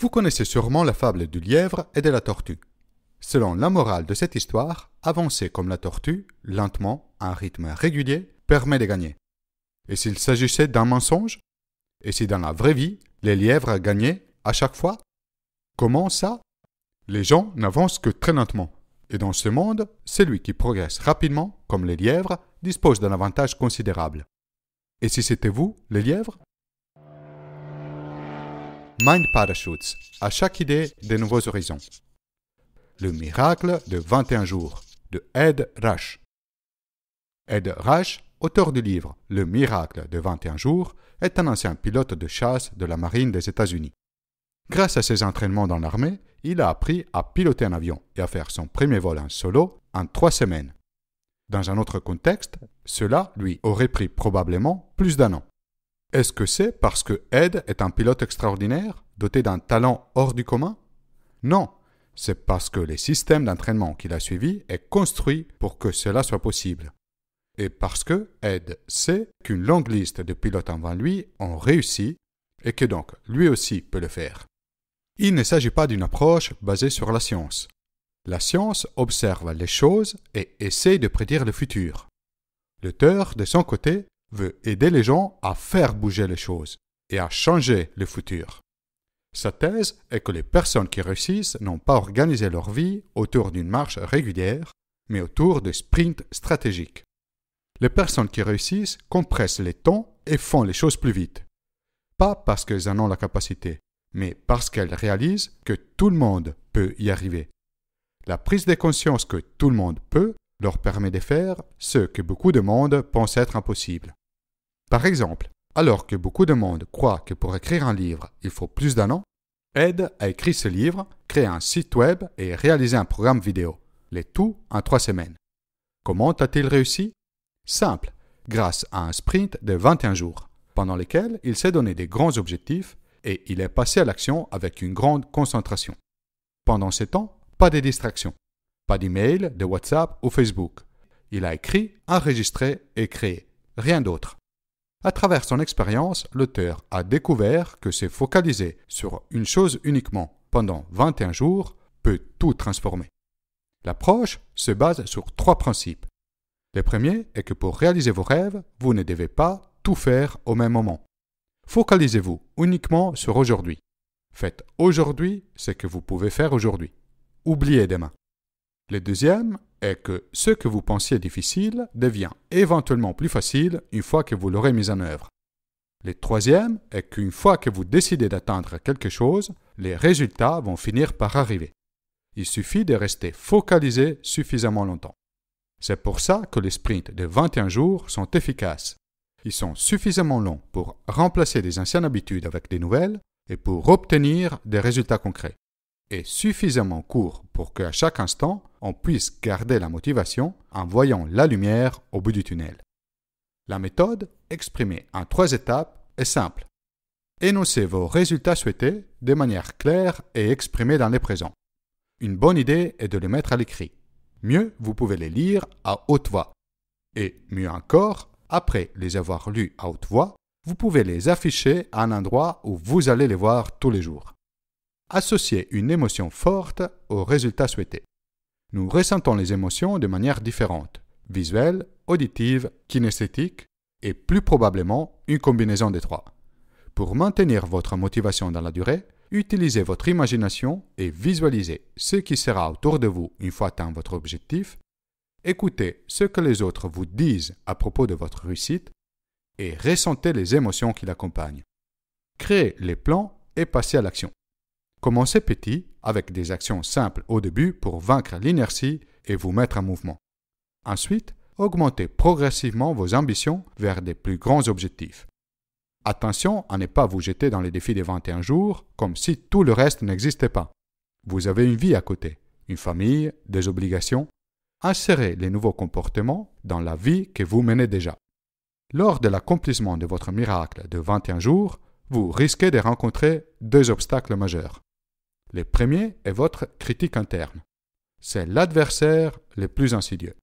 Vous connaissez sûrement la fable du lièvre et de la tortue. Selon la morale de cette histoire, avancer comme la tortue, lentement, à un rythme régulier, permet de gagner. Et s'il s'agissait d'un mensonge Et si dans la vraie vie, les lièvres gagnaient à chaque fois Comment ça Les gens n'avancent que très lentement. Et dans ce monde, celui qui progresse rapidement, comme les lièvres, dispose d'un avantage considérable. Et si c'était vous, les lièvres Mind Parachutes, à chaque idée des nouveaux horizons. Le miracle de 21 jours, de Ed Rush Ed Rush, auteur du livre Le miracle de 21 jours, est un ancien pilote de chasse de la marine des États-Unis. Grâce à ses entraînements dans l'armée, il a appris à piloter un avion et à faire son premier vol en solo en trois semaines. Dans un autre contexte, cela lui aurait pris probablement plus d'un an. Est-ce que c'est parce que Ed est un pilote extraordinaire, doté d'un talent hors du commun Non, c'est parce que les systèmes d'entraînement qu'il a suivi est construit pour que cela soit possible. Et parce que Ed sait qu'une longue liste de pilotes avant lui ont réussi et que donc lui aussi peut le faire. Il ne s'agit pas d'une approche basée sur la science. La science observe les choses et essaye de prédire le futur. L'auteur, de son côté, veut aider les gens à faire bouger les choses et à changer le futur. Sa thèse est que les personnes qui réussissent n'ont pas organisé leur vie autour d'une marche régulière, mais autour de sprints stratégiques. Les personnes qui réussissent compressent les temps et font les choses plus vite. Pas parce qu'elles en ont la capacité, mais parce qu'elles réalisent que tout le monde peut y arriver. La prise de conscience que tout le monde peut leur permet de faire ce que beaucoup de monde pense être impossible. Par exemple, alors que beaucoup de monde croit que pour écrire un livre, il faut plus d'un an, Ed a écrit ce livre, créé un site web et réalisé un programme vidéo, les tout en trois semaines. Comment a-t-il réussi Simple, grâce à un sprint de 21 jours, pendant lesquels il s'est donné des grands objectifs et il est passé à l'action avec une grande concentration. Pendant ce temps, pas de distractions, pas d'email, de WhatsApp ou Facebook. Il a écrit, enregistré et créé, rien d'autre. À travers son expérience, l'auteur a découvert que se focaliser sur une chose uniquement pendant 21 jours peut tout transformer. L'approche se base sur trois principes. Le premier est que pour réaliser vos rêves, vous ne devez pas tout faire au même moment. Focalisez-vous uniquement sur aujourd'hui. Faites aujourd'hui ce que vous pouvez faire aujourd'hui. Oubliez demain. Le deuxième est que ce que vous pensiez difficile devient éventuellement plus facile une fois que vous l'aurez mis en œuvre. Le troisième est qu'une fois que vous décidez d'atteindre quelque chose, les résultats vont finir par arriver. Il suffit de rester focalisé suffisamment longtemps. C'est pour ça que les sprints de 21 jours sont efficaces. Ils sont suffisamment longs pour remplacer des anciennes habitudes avec des nouvelles et pour obtenir des résultats concrets est suffisamment court pour qu'à chaque instant, on puisse garder la motivation en voyant la lumière au bout du tunnel. La méthode, exprimée en trois étapes, est simple. Énoncez vos résultats souhaités de manière claire et exprimée dans les présents. Une bonne idée est de les mettre à l'écrit. Mieux, vous pouvez les lire à haute voix. Et mieux encore, après les avoir lus à haute voix, vous pouvez les afficher à un endroit où vous allez les voir tous les jours associer une émotion forte au résultat souhaité. Nous ressentons les émotions de manière différente, visuelle, auditive, kinesthétique et plus probablement une combinaison des trois. Pour maintenir votre motivation dans la durée, utilisez votre imagination et visualisez ce qui sera autour de vous une fois atteint votre objectif, écoutez ce que les autres vous disent à propos de votre réussite et ressentez les émotions qui l'accompagnent. Créez les plans et passez à l'action. Commencez petit, avec des actions simples au début pour vaincre l'inertie et vous mettre en mouvement. Ensuite, augmentez progressivement vos ambitions vers des plus grands objectifs. Attention à ne pas vous jeter dans les défis des 21 jours comme si tout le reste n'existait pas. Vous avez une vie à côté, une famille, des obligations. Insérez les nouveaux comportements dans la vie que vous menez déjà. Lors de l'accomplissement de votre miracle de 21 jours, vous risquez de rencontrer deux obstacles majeurs. Le premier est votre critique interne. C'est l'adversaire le plus insidieux.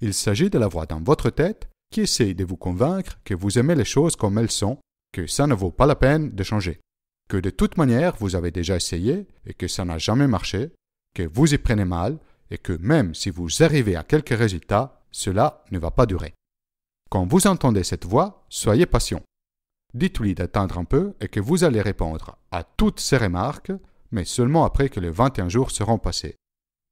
Il s'agit de la voix dans votre tête qui essaye de vous convaincre que vous aimez les choses comme elles sont, que ça ne vaut pas la peine de changer, que de toute manière vous avez déjà essayé et que ça n'a jamais marché, que vous y prenez mal et que même si vous arrivez à quelques résultats, cela ne va pas durer. Quand vous entendez cette voix, soyez patient. Dites-lui d'attendre un peu et que vous allez répondre à toutes ces remarques mais seulement après que les 21 jours seront passés.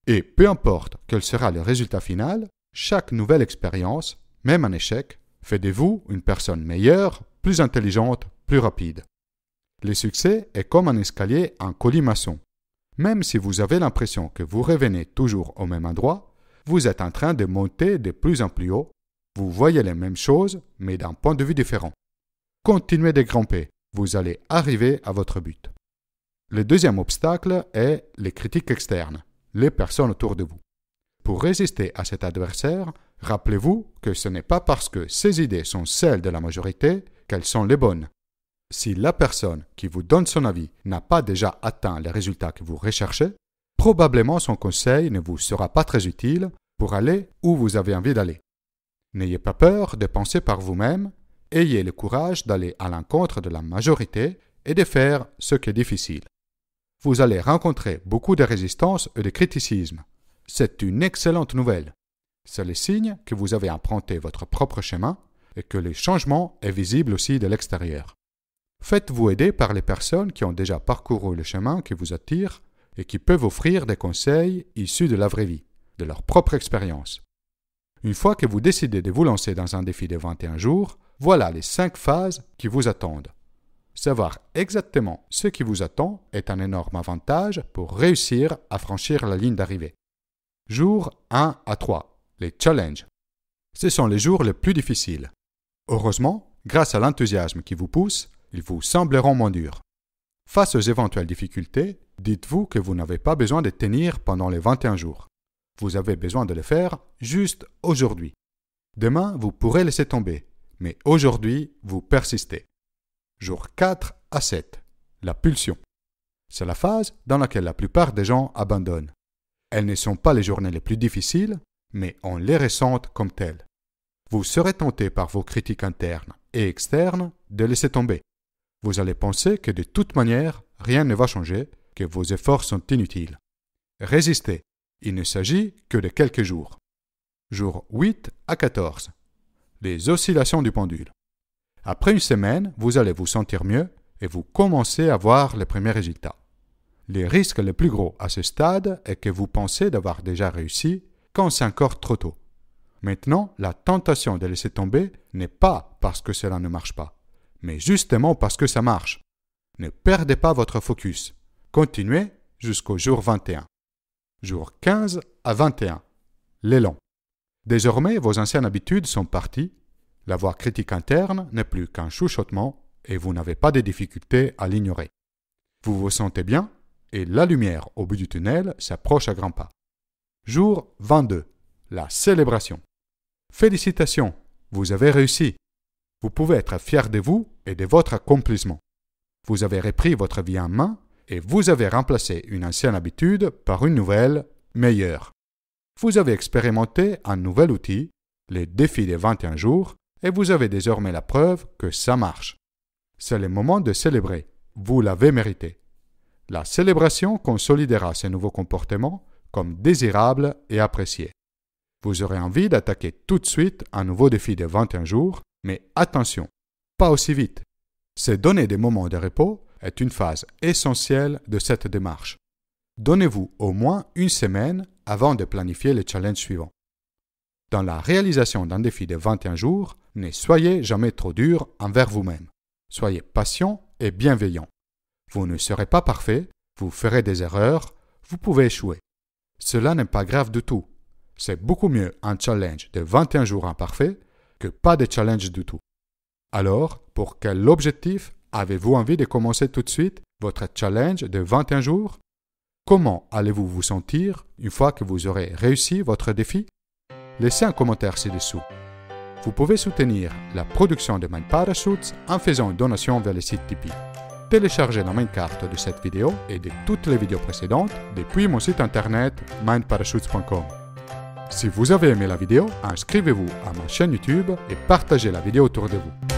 Et peu importe quel sera le résultat final, chaque nouvelle expérience, même un échec, fait de vous une personne meilleure, plus intelligente, plus rapide. Le succès est comme un escalier en colimaçon. Même si vous avez l'impression que vous revenez toujours au même endroit, vous êtes en train de monter de plus en plus haut, vous voyez les mêmes choses, mais d'un point de vue différent. Continuez de grimper, vous allez arriver à votre but. Le deuxième obstacle est les critiques externes, les personnes autour de vous. Pour résister à cet adversaire, rappelez-vous que ce n'est pas parce que ses idées sont celles de la majorité qu'elles sont les bonnes. Si la personne qui vous donne son avis n'a pas déjà atteint les résultats que vous recherchez, probablement son conseil ne vous sera pas très utile pour aller où vous avez envie d'aller. N'ayez pas peur de penser par vous-même, ayez le courage d'aller à l'encontre de la majorité et de faire ce qui est difficile vous allez rencontrer beaucoup de résistance et de criticisme. C'est une excellente nouvelle. C'est le signe que vous avez emprunté votre propre chemin et que le changement est visible aussi de l'extérieur. Faites-vous aider par les personnes qui ont déjà parcouru le chemin qui vous attire et qui peuvent offrir des conseils issus de la vraie vie, de leur propre expérience. Une fois que vous décidez de vous lancer dans un défi de 21 jours, voilà les 5 phases qui vous attendent. Savoir exactement ce qui vous attend est un énorme avantage pour réussir à franchir la ligne d'arrivée. Jours 1 à 3, les challenges. Ce sont les jours les plus difficiles. Heureusement, grâce à l'enthousiasme qui vous pousse, ils vous sembleront moins durs. Face aux éventuelles difficultés, dites-vous que vous n'avez pas besoin de tenir pendant les 21 jours. Vous avez besoin de le faire juste aujourd'hui. Demain, vous pourrez laisser tomber, mais aujourd'hui, vous persistez. Jour 4 à 7. La pulsion. C'est la phase dans laquelle la plupart des gens abandonnent. Elles ne sont pas les journées les plus difficiles, mais on les ressent comme telles. Vous serez tenté par vos critiques internes et externes de laisser tomber. Vous allez penser que de toute manière, rien ne va changer, que vos efforts sont inutiles. Résistez. Il ne s'agit que de quelques jours. Jour 8 à 14. Les oscillations du pendule. Après une semaine, vous allez vous sentir mieux et vous commencez à voir les premiers résultats. Le risque le plus gros à ce stade est que vous pensez d'avoir déjà réussi quand c'est encore trop tôt. Maintenant, la tentation de laisser tomber n'est pas parce que cela ne marche pas, mais justement parce que ça marche. Ne perdez pas votre focus. Continuez jusqu'au jour 21. Jour 15 à 21. L'élan. Désormais, vos anciennes habitudes sont parties la voix critique interne n'est plus qu'un chuchotement et vous n'avez pas de difficultés à l'ignorer. Vous vous sentez bien et la lumière au bout du tunnel s'approche à grands pas. Jour 22. La célébration. Félicitations, vous avez réussi. Vous pouvez être fier de vous et de votre accomplissement. Vous avez repris votre vie en main et vous avez remplacé une ancienne habitude par une nouvelle, meilleure. Vous avez expérimenté un nouvel outil, les défis des 21 jours, et vous avez désormais la preuve que ça marche. C'est le moment de célébrer. Vous l'avez mérité. La célébration consolidera ces nouveaux comportements comme désirables et appréciés. Vous aurez envie d'attaquer tout de suite un nouveau défi de 21 jours, mais attention, pas aussi vite. Se donner des moments de repos est une phase essentielle de cette démarche. Donnez-vous au moins une semaine avant de planifier le challenge suivant. Dans la réalisation d'un défi de 21 jours, ne soyez jamais trop dur envers vous-même. Soyez patient et bienveillant. Vous ne serez pas parfait, vous ferez des erreurs, vous pouvez échouer. Cela n'est pas grave du tout. C'est beaucoup mieux un challenge de 21 jours imparfait que pas de challenge du tout. Alors, pour quel objectif avez-vous envie de commencer tout de suite votre challenge de 21 jours Comment allez-vous vous sentir une fois que vous aurez réussi votre défi Laissez un commentaire ci-dessous. Vous pouvez soutenir la production de Mind Parachutes en faisant une donation vers le site Tipeee. Téléchargez la main carte de cette vidéo et de toutes les vidéos précédentes depuis mon site internet mindparachutes.com. Si vous avez aimé la vidéo, inscrivez-vous à ma chaîne YouTube et partagez la vidéo autour de vous.